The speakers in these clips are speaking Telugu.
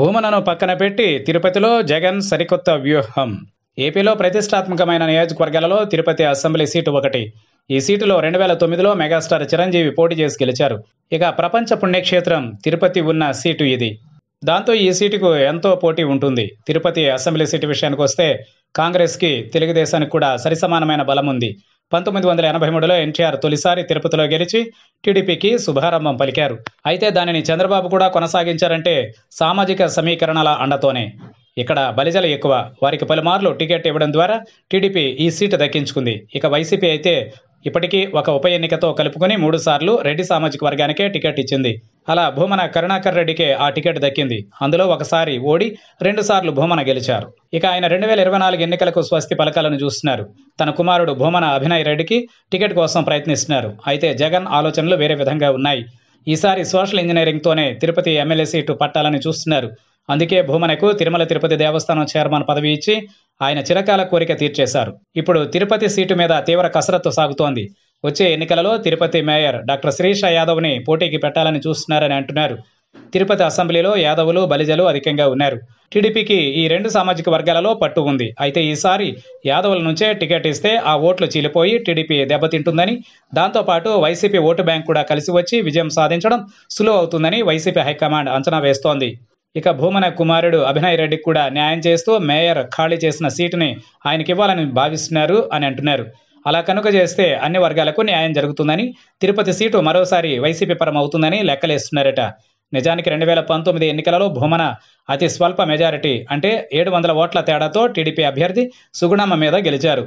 భూమనను పక్కన పెట్టి తిరుపతిలో జగన్ సరికొత్త వ్యూహం ఏపీలో ప్రతిష్టాత్మకమైన నియోజకవర్గాలలో తిరుపతి అసెంబ్లీ సీటు ఒకటి ఈ సీటులో రెండు వేల తొమ్మిదిలో మెగాస్టార్ చిరంజీవి పోటీ చేసి గెలిచారు ఇక ప్రపంచ పుణ్యక్షేత్రం తిరుపతి ఉన్న సీటు ఇది దాంతో ఈ సీటుకు ఎంతో పోటీ ఉంటుంది తిరుపతి అసెంబ్లీ సీటు విషయానికి వస్తే కాంగ్రెస్కి తెలుగుదేశానికి కూడా సరిసమానమైన బలం ఉంది పంతొమ్మిది వందల ఎనభై మూడులో ఎన్టీఆర్ తొలిసారి తిరుపతిలో గెలిచి టీడీపీకి శుభారంభం పలికారు అయితే దానిని చంద్రబాబు కూడా కొనసాగించారంటే సామాజిక సమీకరణాల అండతోనే ఇక్కడ బలిజలు ఎక్కువ వారికి పలుమార్లు టికెట్ ఇవ్వడం ద్వారా టీడీపీ ఈ సీటు దక్కించుకుంది ఇక వైసీపీ అయితే ఇప్పటికీ ఒక ఉప ఎన్నికతో కలుపుకొని మూడుసార్లు రెడ్డి సామాజిక వర్గానికే టికెట్ ఇచ్చింది అలా భూమన కరుణాకర్ రెడ్డికే ఆ టికెట్ దక్కింది అందులో ఒకసారి ఓడి రెండుసార్లు భూమన గెలిచారు ఇక ఆయన రెండు వేల ఇరవై నాలుగు ఎన్నికలకు స్వస్తి పలకాలను చూస్తున్నారు తన కుమారుడు భూమన అభినయ్ రెడ్డికి టికెట్ కోసం ప్రయత్నిస్తున్నారు అయితే జగన్ ఆలోచనలు వేరే విధంగా ఉన్నాయి ఈసారి సోషల్ ఇంజనీరింగ్తోనే తిరుపతి ఎమ్మెల్యే సీటు పట్టాలని చూస్తున్నారు అందుకే భూమనకు తిరుమల తిరుపతి దేవస్థానం చైర్మన్ పదవి ఇచ్చి ఆయన చిరకాల కోరిక తీర్చేశారు ఇప్పుడు తిరుపతి సీటు మీద తీవ్ర కసరత్తు సాగుతోంది వచ్చే ఎన్నికలలో తిరుపతి మేయర్ డాక్టర్ శ్రీష యాదవ్ని పోటీకి పెట్టాలని చూస్తున్నారని అంటున్నారు తిరుపతి అసెంబ్లీలో యాదవులు బలిజలు అధికంగా ఉన్నారు టీడీపీకి ఈ రెండు సామాజిక వర్గాలలో పట్టు ఉంది అయితే ఈసారి యాదవుల నుంచే టికెట్ ఇస్తే ఆ ఓట్లు చీలిపోయి టీడీపీ దెబ్బతింటుందని దాంతోపాటు వైసీపీ ఓటు బ్యాంక్ కూడా కలిసి వచ్చి విజయం సాధించడం సులువు అవుతుందని వైసీపీ హైకమాండ్ అంచనా వేస్తోంది ఇక భూమన కుమారుడు అభినయ్ రెడ్డికి కూడా న్యాయం చేస్తూ మేయర్ ఖాళీ చేసిన సీటుని ఆయనకివ్వాలని భావిస్తున్నారు అని అంటున్నారు అలా కనుక చేస్తే అన్ని వర్గాలకు న్యాయం జరుగుతుందని తిరుపతి సీటు మరోసారి వైసీపీ పరం అవుతుందని లెక్కలేస్తున్నారట నిజానికి రెండు వేల పంతొమ్మిది ఎన్నికలలో భూమన అతి స్వల్ప మెజారిటీ అంటే ఏడు వందల ఓట్ల తేడాతో టీడీపీ అభ్యర్థి సుగుణమ్మ మీద గెలిచారు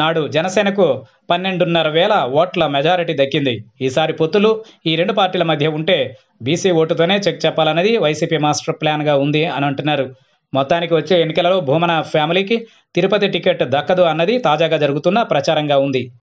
నాడు జనసేనకు పన్నెండున్నర వేల ఓట్ల మెజారిటీ దక్కింది ఈసారి పొత్తులు ఈ రెండు పార్టీల మధ్య ఉంటే బీసీ ఓటుతోనే చెక్ చెప్పాలన్నది వైసీపీ మాస్టర్ ప్లాన్గా ఉంది అని అంటున్నారు మొత్తానికి వచ్చే ఎన్నికలలో భూమన ఫ్యామిలీకి తిరుపతి టికెట్ దక్కదు అన్నది తాజాగా జరుగుతున్న ప్రచారంగా ఉంది